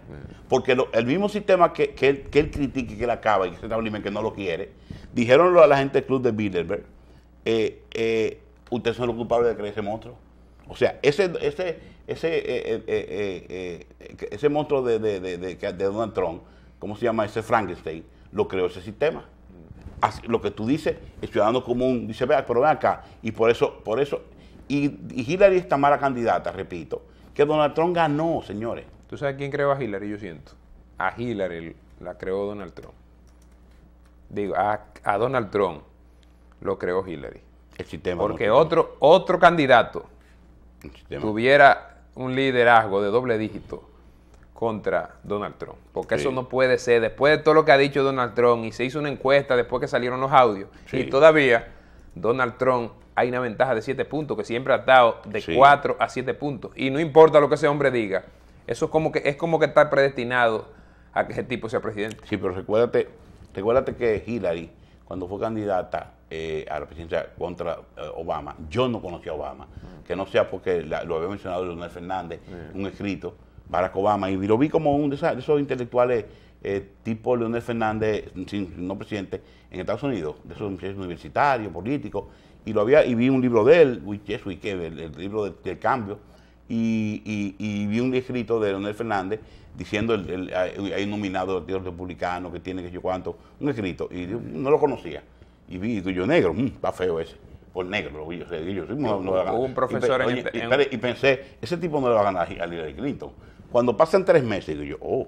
Porque el mismo sistema que, que, él, que él critica y que él acaba y que se que no lo quiere, dijeron a la gente del club de Bilderberg, eh, eh, ustedes son los culpables de crear ese monstruo. O sea, ese, ese, ese, eh, eh, eh, ese monstruo de, de, de, de, Donald Trump, ¿cómo se llama? Ese Frankenstein, lo creó ese sistema. lo que tú dices, el ciudadano común dice, vea, pero ven acá. Y por eso, por eso, y, y Hillary está mala candidata, repito, que Donald Trump ganó, señores. ¿Tú sabes quién creó a Hillary? Yo siento. A Hillary la creó Donald Trump. Digo, a Donald Trump lo creó Hillary. Porque otro, otro candidato tuviera un liderazgo de doble dígito contra Donald Trump. Porque eso no puede ser. Después de todo lo que ha dicho Donald Trump y se hizo una encuesta después que salieron los audios y todavía Donald Trump hay una ventaja de siete puntos que siempre ha dado de cuatro a 7 puntos. Y no importa lo que ese hombre diga. Eso es como que es como que está predestinado a que ese tipo sea presidente. Sí, pero recuérdate, recuérdate que Hillary cuando fue candidata eh, a la presidencia contra eh, Obama, yo no conocía a Obama, que no sea porque lo había mencionado Leonel Fernández, un escrito, Barack Obama, y lo vi como un de esos, intelectuales eh, tipo Leonel Fernández, no presidente, en Estados Unidos, de esos universitarios, políticos, y lo había, y vi un libro de él, el, libro del, cambio, y, y vi un escrito de Leonel Fernández diciendo el, hay un nominado del Partido Republicano que tiene que yo cuánto, un escrito, y no lo conocía. Y vi, y yo negro, mm, va feo ese, por pues negro lo yo, Hubo un profesor y, y, pensé, ese tipo no le va a ganar a Hillary Clinton. Cuando pasan tres meses, digo yo, oh,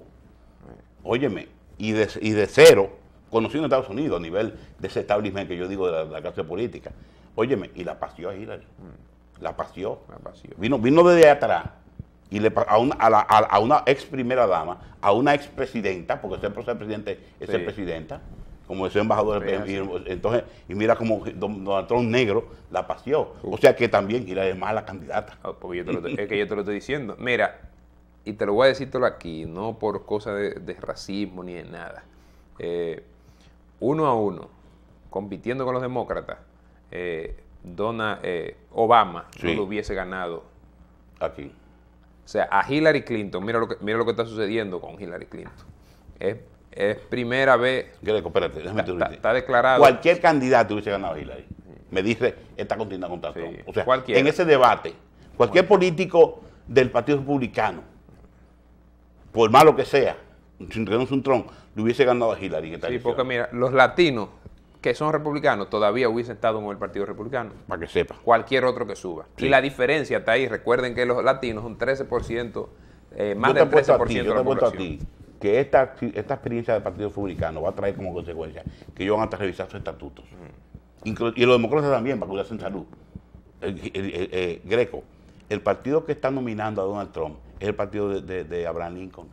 óyeme, y de, y de cero, conocido en Estados Unidos a nivel de ese establishment que yo digo de la, clase política, óyeme, y la paseó a mm. La paseó. La Vino, vino desde atrás y le, a, una, ex primera dama, a una ex presidenta, porque ser presidente es presidenta, como ese embajador entonces y mira como Donald Trump negro la paseó. O sea que también, y la la candidata. Ah, porque yo te lo, es que yo te lo estoy diciendo. Mira, y te lo voy a decir todo aquí, no por cosa de, racismo ni de nada. Eh, uno a uno, compitiendo con los demócratas, eh, eh Obama no lo hubiese ganado aquí. O sea, a Hillary Clinton, mira lo que, mira lo que está sucediendo con Hillary Clinton. Es, primera vez. Greco, espérate, déjame está, está, declarado. Cualquier candidato hubiese ganado a Hillary. Me dice está contienda contra Trump. o sea, en ese debate, cualquier político del Partido Republicano, por malo que sea, si un Trump, le hubiese ganado a Hillary. sí, porque mira, los latinos que son republicanos todavía hubiese estado con el Partido Republicano. Para que sepa. Cualquier otro que suba. Y la diferencia está ahí. Recuerden que los latinos son 13%, eh, más del 13% de la población. A ti que esta, esta experiencia del Partido Republicano va a traer como consecuencia que ellos van a revisar sus estatutos. Mm. Y los demócratas también, para cuidarse en salud. Eh, Greco, el partido que está nominando a Donald Trump es el partido de, Abraham Lincoln.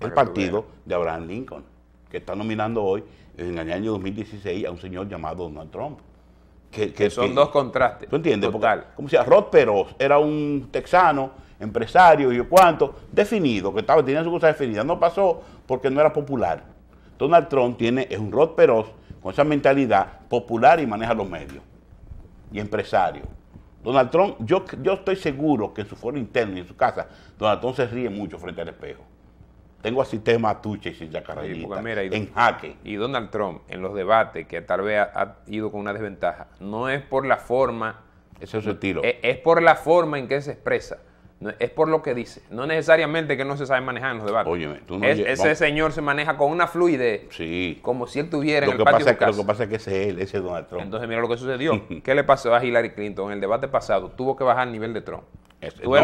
Mm. El partido de Abraham Lincoln, que está nominando hoy en el año 2016 a un señor llamado Donald Trump. Que, son dos contrastes. ¿Tú entiendes? como decía, Rod Peroz era un texano, empresario y cuánto, definido, que estaba, tenía su cosa definida. No pasó porque no era popular. Donald Trump tiene, es un Rod Peroz con esa mentalidad popular y maneja los medios. Y empresario. Donald Trump, yo, yo estoy seguro que en su foro interno y en su casa, Donald Trump se ríe mucho frente al espejo. Tengo a Sistema Tuche y Chacarrillita en jaque. Y Donald Trump, en los debates, que tal vez ha, ido con una desventaja, no es por la forma... ese es Es, por la forma en que se expresa. es por lo que dice. No necesariamente que no se sabe manejar en los debates. ese señor se maneja con una fluidez. Sí. Como si él tuviera en el patio Lo que pasa es que ese es él, ese es Donald Trump. Entonces, mira lo que sucedió. ¿Qué le pasó a Hillary Clinton? En el debate pasado tuvo que bajar el nivel de Trump. Tuve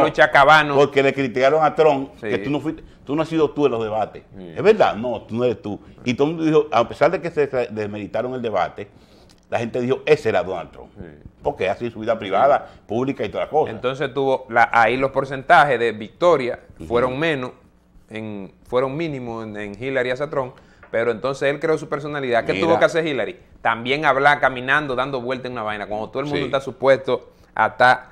no, Porque le criticaron a Trump que tú no, fuiste, tú no has sido tú en los debates. Es verdad, no, tú no eres tú. Y todo el mundo dijo, a pesar de que se desmeritaron el debate, la gente dijo, ese era Donald Trump. Porque así su vida privada, pública y todas las cosas. Entonces tuvo, ahí los porcentajes de victoria fueron menos, fueron mínimos en, Hillary y Trump. Pero entonces él creó su personalidad. ¿Qué tuvo que hacer Hillary? También hablar caminando, dando vueltas en una vaina. Cuando todo el mundo está supuesto a estar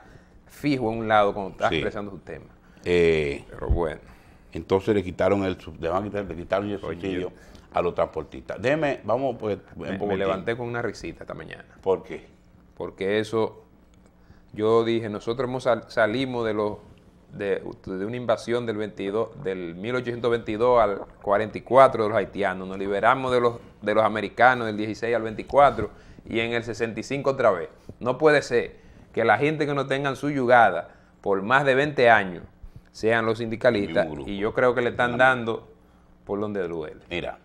fijo en un lado cuando está expresando su tema eh, Pero bueno. Entonces le quitaron el, quitar, le quitaron el subsidio a los transportistas. Déjeme, vamos pues. Me, levanté con una risita esta mañana. ¿Por qué? Porque eso, yo dije, nosotros hemos salimos de los de, una invasión del 22, del 1822 al 44 de los haitianos, nos liberamos de los de los americanos del 16 al 24 y en el 65 otra vez. No puede ser que la gente que no tengan su yugada por más de 20 años sean los sindicalistas. Y yo creo que le están dando por donde duele. Mira,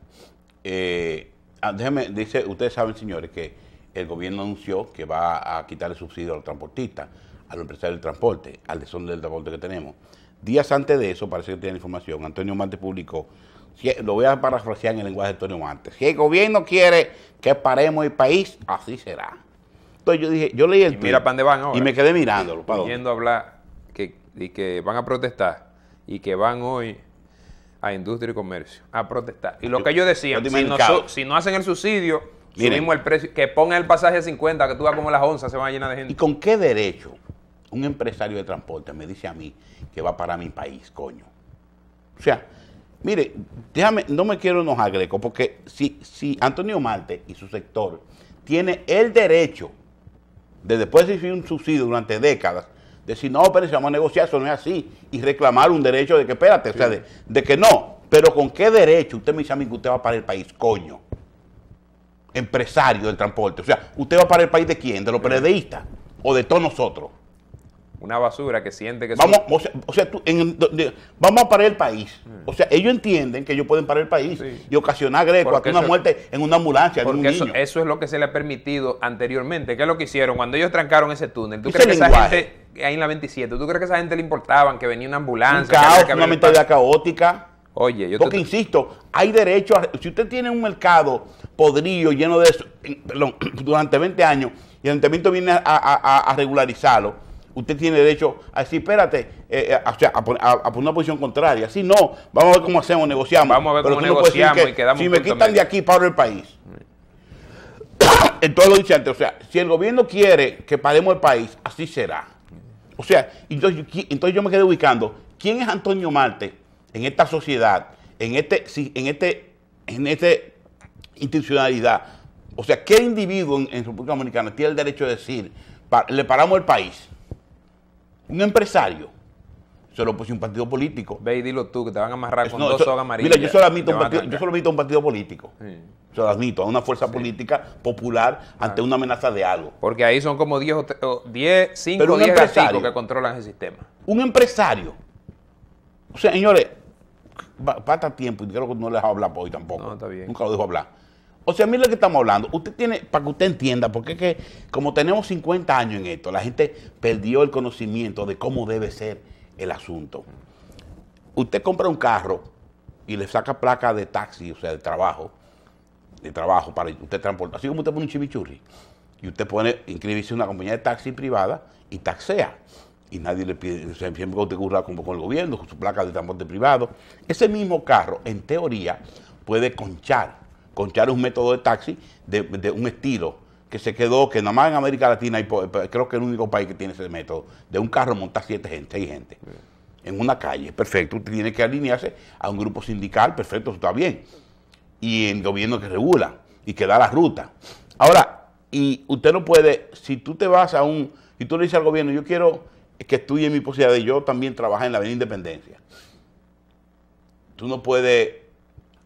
eh, ah, déjeme, dice, ustedes saben, señores, que el gobierno anunció que va a quitar el subsidio a los transportistas, a los empresarios del transporte, al desorden del transporte que tenemos. Días antes de eso, parece que tiene información, Antonio Mante publicó, lo voy a parafrasear en el lenguaje de Antonio Mante, si el gobierno quiere que paremos el país, así será. Entonces yo dije, yo leí el y Y me quedé mirándolo. ¿para Yendo a hablar que, y que van a protestar y que van hoy a industria y comercio a protestar. Y lo que ellos decían, yo, decía, si, no, hacen el subsidio, el precio, que pongan el pasaje a 50, que tú vas como las 11, se van a llenar de gente. ¿Y con qué derecho un empresario de transporte me dice a mí que va para mi país, coño? O sea, mire, déjame, no me quiero enojar, Greco, porque si, si Antonio Marte y su sector tiene el derecho de después de un subsidio durante décadas, decir, no, pero si vamos a negociar, eso no es así, y reclamar un derecho de que, espérate, o sea, de, que no, pero ¿con qué derecho usted me dice a que usted va para el país, coño? Empresario del transporte, o sea, ¿usted va para el país de quién? ¿De los sí. o de todos nosotros? una basura que siente que... Vamos, o sea, vamos a parar el país. O sea, ellos entienden que ellos pueden parar el país y ocasionar greco, una muerte en una ambulancia, eso, es lo que se le ha permitido anteriormente. ¿Qué es lo que hicieron? Cuando ellos trancaron ese túnel, ¿tú crees que esa gente, ahí en la 27, ¿tú crees que esa gente le importaban que venía una ambulancia? Un caos, una mentalidad caótica. Oye, yo Porque te... insisto, hay derecho Si usted tiene un mercado podrido, lleno de eso, durante 20 años, y el ayuntamiento viene a regularizarlo, usted tiene derecho a decir, espérate, eh, eh, o a, a, poner una posición contraria. Si no, vamos a ver cómo hacemos, negociamos. Vamos a ver cómo negociamos y quedamos Si me quitan de aquí, paro el país. entonces lo dice antes, o sea, si el gobierno quiere que paremos el país, así será. O sea, entonces, yo me quedé ubicando, ¿quién es Antonio Marte en esta sociedad, en este, en este, en este institucionalidad? O sea, ¿qué individuo en, República Dominicana tiene el derecho de decir, le paramos el país? un empresario, se lo puse un partido político. Ve y dilo tú, que te van a amarrar con dos sogas amarillas. Mira, yo solo, admito un partido, yo solo admito a un partido político. Sí. lo admito, a una fuerza política popular ante ah. una amenaza de algo. Porque ahí son como 10, 10 5, 10 gatitos que controlan el sistema. Un empresario. O señores, pata tiempo y creo que no les dejo hablar hoy tampoco. No, está bien. Nunca lo dejo hablar. O sea, mí lo que estamos hablando. Usted tiene, para que usted entienda, porque es que como tenemos 50 años en esto, la gente perdió el conocimiento de cómo debe ser el asunto. Usted compra un carro y le saca placa de taxi, o sea, de trabajo, de trabajo para usted transportar. Así como usted pone un chimichurri y usted pone, inscribirse en una compañía de taxi privada y taxea. Y nadie le pide, o sea, siempre usted curra como con el gobierno, con su placa de transporte privado. Ese mismo carro, en teoría, puede conchar conchar un método de taxi de, un estilo que se quedó, que nada más en América Latina, hay, creo que es el único país que tiene ese método, de un carro montar siete gente, seis gente, en una calle, perfecto, usted tiene que alinearse a un grupo sindical, perfecto, está bien, y el gobierno que regula y que da la ruta. Ahora, y usted no puede, si tú te vas a un, y tú le dices al gobierno, yo quiero que en mi posibilidad de yo también trabajar en la Avenida Independencia, tú no puedes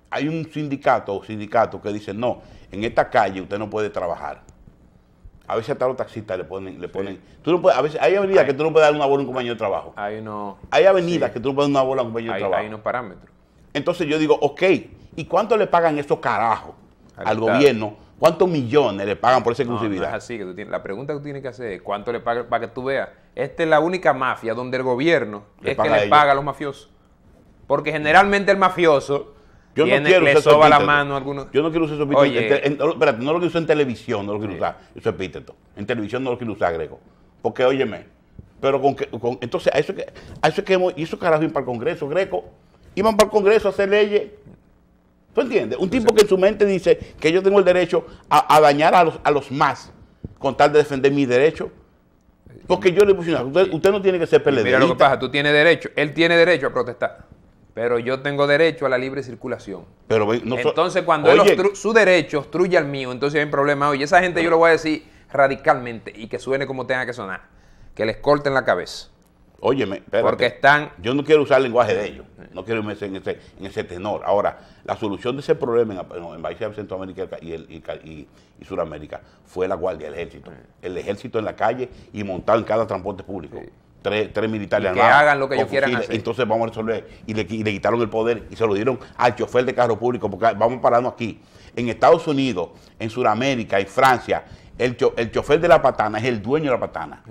hay un sindicato o sindicato que dice, no, en esta calle usted no puede trabajar. A veces hasta los taxistas le ponen, le ponen. a veces hay avenidas que tú no puedes dar una bola a un compañero de trabajo. Hay Hay avenidas que tú no puedes dar una bola a un compañero de trabajo. Hay unos parámetros. Entonces yo digo, ok, ¿y cuánto le pagan esos carajos al, gobierno? ¿Cuántos millones le pagan por esa exclusividad? así que tú la pregunta que tú tienes que hacer es cuánto le pagan para que tú veas. Esta es la única mafia donde el gobierno es que le paga a los mafiosos. Porque generalmente el mafioso yo no quiero usar eso. la mano Yo no quiero usar espérate, no lo quiero usar en televisión, no lo quiero usar. usar su epíteto. En televisión no lo quiero usar, Greco. Porque, óyeme, pero con, que, con entonces, a eso que, a eso que hemos, y eso carajo iban para el Congreso, Greco. Iban para el Congreso a hacer leyes. ¿Tú entiendes? Un tipo que en su mente dice que yo tengo el derecho a, a dañar a los, a los más con tal de defender mis derechos. Porque yo le puse usted, no tiene que ser PLD. Mira lo que pasa, tú tienes derecho, él tiene derecho a protestar pero yo tengo derecho a la libre circulación. Pero entonces cuando su derecho obstruye al mío, entonces hay un problema. Oye, esa gente yo lo voy a decir radicalmente y que suene como tenga que sonar, que les corten la cabeza. Óyeme, espérate, porque están. Yo no quiero usar el lenguaje de ellos, no quiero irme en ese, en tenor. Ahora, la solución de ese problema en, países de Centroamérica y, Sudamérica fue la guardia, el ejército. El ejército en la calle y montado en cada transporte público tres, tres militares y Que hagan lo que ellos quieran Entonces vamos a resolver. Y le, quitaron el poder y se lo dieron al chofer de carro público, porque vamos parando aquí. En Estados Unidos, en Sudamérica, y Francia, el, el chofer de la patana es el dueño de la patana.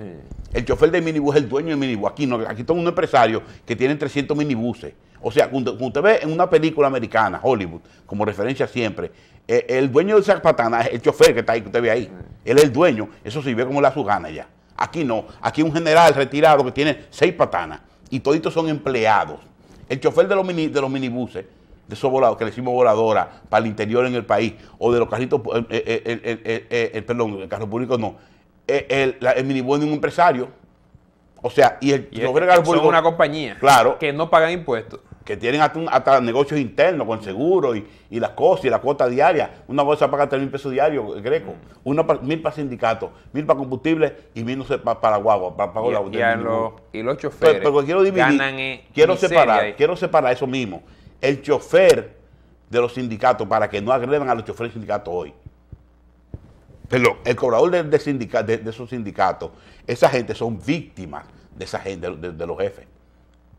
El chofer del minibús es el dueño del minibús. Aquí no, aquí empresarios un empresario que tiene 300 minibuses. O sea, cuando, usted ve en una película americana, Hollywood, como referencia siempre, eh, el dueño de esa patana es el chofer que está ahí, que usted ve ahí. Él es el dueño. Eso ve como la sugana ya. Aquí no. Aquí un general retirado que tiene seis patanas y toditos son empleados. El chofer de los, mini, de los minibuses, de esos voladores, que le hicimos voladora para el interior en el país, o de los carritos, el, eh, eh, eh, perdón, el carro público no, el, el, minibús de un empresario. O sea, y el, de son una compañía. Que no pagan impuestos que tienen hasta, negocios internos con seguro y, y, las cosas y la cuota diaria. Una bolsa paga 3 mil pesos diarios, eh, Greco. Mm. Una mil para sindicatos, mil para combustible y mil para, guagua, para, pagar y, la, y, y, los choferes. quiero ganan quiero separar, quiero separar eso mismo. El chofer de los sindicatos para que no agredan a los choferes sindicatos sindicato hoy. Pero el cobrador de, esos sindicatos, esa gente son víctimas de esa gente, de los jefes.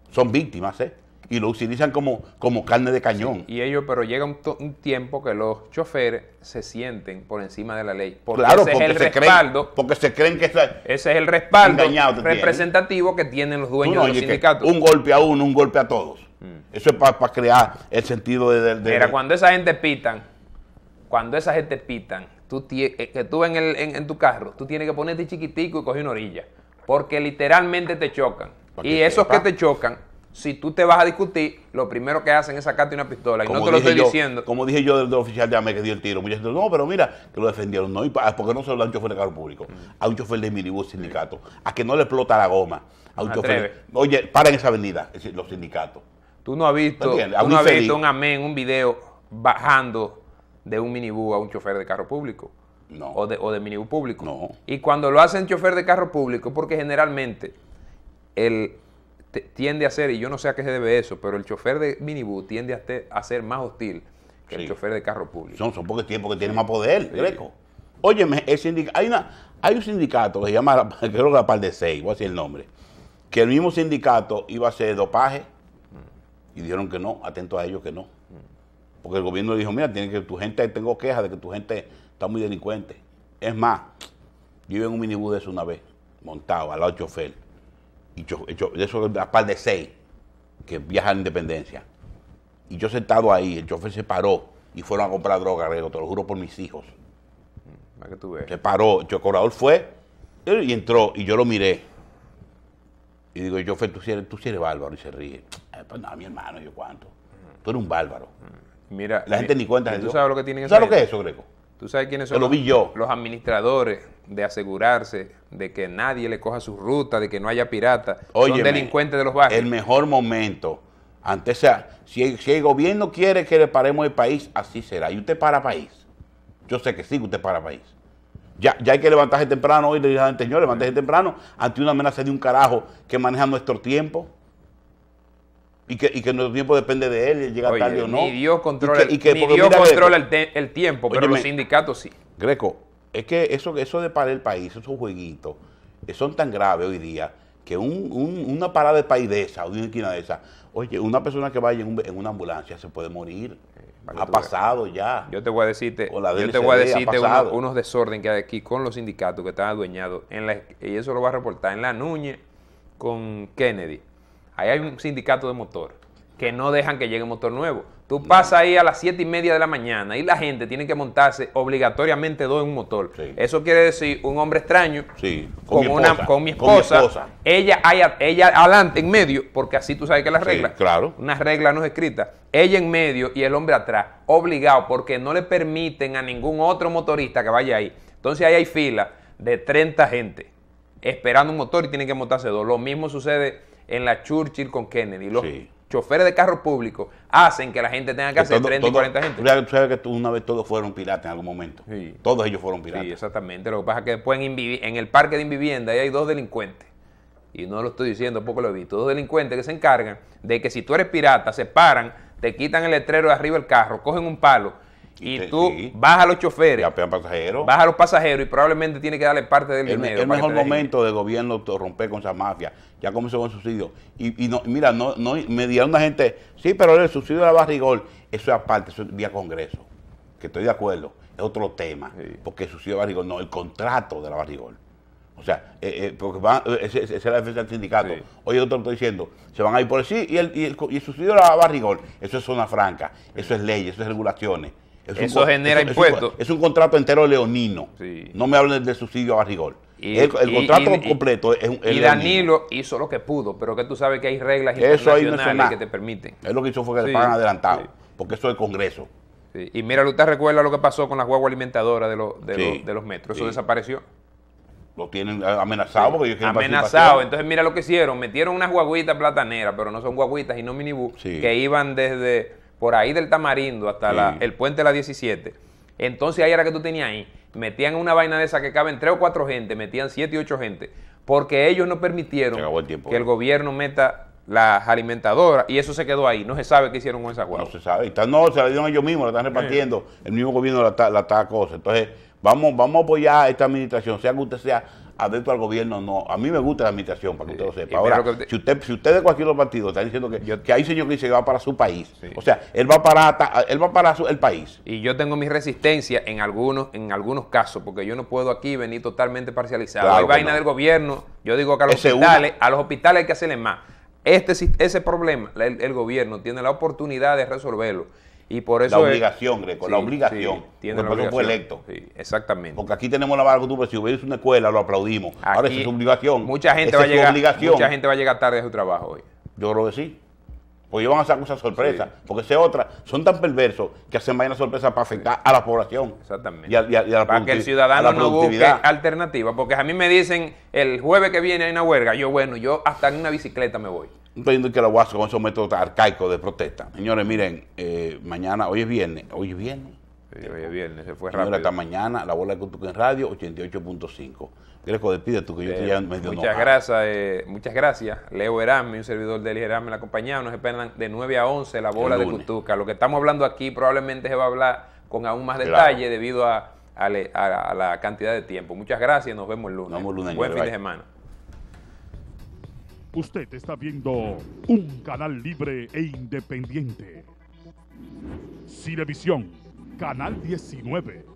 Son víctimas, ¿eh? y lo utilizan como, como carne de cañón. y ellos, pero llega un, tiempo que los choferes se sienten por encima de la ley. Porque ese es el respaldo. porque se creen que ese es el respaldo representativo que tienen los dueños de los sindicatos. Un golpe a uno, un golpe a todos. Mm. Eso es para crear el sentido de, Mira, cuando esa gente pitan, cuando esa gente pitan, tú eh, que tú en, en, tu carro, tú tienes que ponerte chiquitico y coger una orilla. Porque literalmente te chocan. y esos que te chocan si tú te vas a discutir, lo primero que hacen es sacarte una pistola. Y no te lo estoy diciendo. Como dije yo del, oficial de AME que dio el tiro, no, pero mira, que lo defendieron. No, porque no se lo da a un chofer de carro público, mm. a un chofer de minibús sindicato, a que no le explota la goma, a un chofer. Oye, paren esa avenida, los sindicatos. Tú no has visto, tú no un amén un video bajando de un minibús a un chofer de carro público. No. O de, o de minibús público. No. Y cuando lo hacen chofer de carro público, porque generalmente el tiende a ser, y yo no sé a qué se debe eso, pero el chofer de minibús tiende a, ser más hostil que el chofer de carro público. Son, son porque que tiene más poder, Greco. Óyeme, el hay, un sindicato que se llama, creo que la par de seis, voy a decir el nombre, que el mismo sindicato iba a hacer dopaje mm. y dijeron que no, atento a ellos que no. Porque el gobierno dijo, mira, tiene que tu gente, tengo quejas de que tu gente está muy delincuente. Es más, yo iba en un minibús de eso una vez, montado, al lado del chofer y yo, de eso de par de seis que viajan a Independencia. Y yo sentado ahí, el chofer se paró y fueron a comprar droga, te lo juro por mis hijos. tú ves? Se paró, el chocorador fue y entró y yo lo miré. Y digo, yo tú eres, tú si eres bárbaro. Y se ríe. Eh, pues no, mi hermano, yo cuánto. Tú eres un bárbaro. Mira. La gente ni, cuenta. ¿Tú sabes lo que tienen ¿Sabes lo que es eso, Greco? ¿Tú sabes quiénes son? Los administradores de asegurarse de que nadie le coja su ruta, de que no haya piratas? son delincuentes de los barrios. El mejor momento. Antes, si el, gobierno quiere que le paremos el país, así será. Y usted para país. Yo sé que sí, usted para país. Ya, ya, hay que levantarse temprano hoy, le dije al señor, levantarse temprano ante una amenaza de un carajo que maneja nuestro tiempo. Y que, y que nuestro tiempo depende de él, llega tarde o no. Ni Dios controla, y Dios controla el, tiempo, pero los sindicatos sí. Greco, es que eso, eso de parar el país, esos jueguitos, eh, son tan graves hoy día que una parada de país de esa, una esquina de esa, oye, una persona que vaya en, una ambulancia se puede morir. Eh, ha pasado ya. Yo te voy a decirte, yo te voy a decirte unos desorden que hay aquí con los sindicatos que están adueñados. En la, y eso lo va a reportar en la Núñez con Kennedy. Ahí hay un sindicato de motor que no dejan que llegue motor nuevo. Tú pasas ahí a las 7 y media de la mañana y la gente tiene que montarse obligatoriamente dos en un motor. Eso quiere decir un hombre extraño sí, con, mi esposa, Ella, ella adelante, en medio, porque así tú sabes que las reglas. claro. Una regla no es escrita. Ella en medio y el hombre atrás, obligado, porque no le permiten a ningún otro motorista que vaya ahí. Entonces ahí hay fila de 30 gente esperando un motor y tienen que montarse dos. Lo mismo sucede en la Churchill con Kennedy. Los choferes de carros públicos hacen que la gente tenga que, hacer 30 y 40 gente. Tú sabes que una vez todos fueron piratas en algún momento. Todos ellos fueron piratas. Sí, exactamente. Lo que pasa es que después en, en el parque de Invivienda ahí hay dos delincuentes. Y no lo estoy diciendo, poco lo he visto. Dos delincuentes que se encargan de que si tú eres pirata, se paran, te quitan el letrero de arriba del carro, cogen un palo y, tú vas a los choferes. pasajeros. Vas a los pasajeros y probablemente tiene que darle parte del dinero. Es el mejor momento del gobierno romper con esa mafia. Ya comenzó con subsidio. Y, y no, mira, no, no, me dijeron la gente, sí, pero el subsidio de la barrigol, eso es aparte, eso es vía Congreso. Que estoy de acuerdo. Es otro tema. Porque el subsidio de la barrigol, no, el contrato de la barrigol. O sea, eh, eh, porque van, eh, esa es la defensa del sindicato. hoy Oye, yo te lo estoy diciendo, se van a ir por el sí y el, y el, subsidio de la barrigol. Eso es zona franca, eso es ley, eso es regulaciones eso genera impuestos. Es un, contrato entero leonino. No me hablen de subsidio a barrigol. el, contrato completo es un. Y Danilo hizo lo que pudo, pero que tú sabes que hay reglas eso internacionales que te permiten. Él lo que hizo fue que le pagan adelantado, porque eso es el Congreso. Y mira, usted recuerda lo que pasó con la guaguas alimentadoras de, los metros. Eso desapareció lo tienen eh, amenazado porque ellos amenazado entonces mira lo que hicieron metieron unas guaguitas plataneras pero no son guaguitas y no minibús que iban desde por ahí del Tamarindo hasta el puente de la 17. Entonces ahí era que tú tenías ahí. Metían una vaina de esa que caben tres o cuatro gente, metían siete o ocho gente, porque ellos no permitieron que el gobierno meta las alimentadoras y eso se quedó ahí. No se sabe qué hicieron con esa guagua. No se sabe. no, se la dieron ellos mismos, la están repartiendo. El mismo gobierno la está, la cosa. Entonces, vamos, vamos a apoyar a esta administración, sea que usted sea adentro al gobierno, no. A mí me gusta la administración, para que usted lo sepa. si usted, si usted de cualquier otro partido está diciendo que, que hay señor que dice que va para su país, o sea, él va para, él va para su, el país. Y yo tengo mi resistencia en algunos, en algunos casos, porque yo no puedo aquí venir totalmente parcializado. hay vaina del gobierno, yo digo que a los hospitales, a los hospitales hay que hacerle más. Este, ese problema, el gobierno tiene la oportunidad de resolverlo y por eso la obligación, Greco, la obligación. tiene por fue electo. exactamente. Porque aquí tenemos la barra que tú si hubiese una escuela, lo aplaudimos. Ahora es su obligación. Mucha gente, va a llegar, mucha gente va a llegar tarde a su trabajo hoy. Yo lo decía sí. Porque ellos van a hacer cosas sorpresas. Porque sea otra, son tan perversos que hacen una sorpresa para afectar a la población. Exactamente. Y a, para que el ciudadano no busque alternativa. Porque a mí me dicen el jueves que viene hay una huelga. Yo, bueno, yo hasta en una bicicleta me voy estoy que lo guaso con esos métodos arcaicos de protesta. Señores, miren, eh, mañana, hoy es viernes, hoy es viernes. hoy es se fue rápido. mañana, la bola de Cutuca en Radio, 88.5. Greco, despide tú que yo ya eh, Muchas gracias, eh, muchas gracias. Leo Herame, un servidor de Herame, la compañía, nos esperan de 9 a 11 la bola de Cutuca. Lo que estamos hablando aquí probablemente se va a hablar con aún más detalle debido a, la cantidad de tiempo. Muchas gracias, nos vemos el lunes. Nos vemos el lunes. Buen fin de semana. Usted está viendo un canal libre e independiente. Cinevisión, canal 19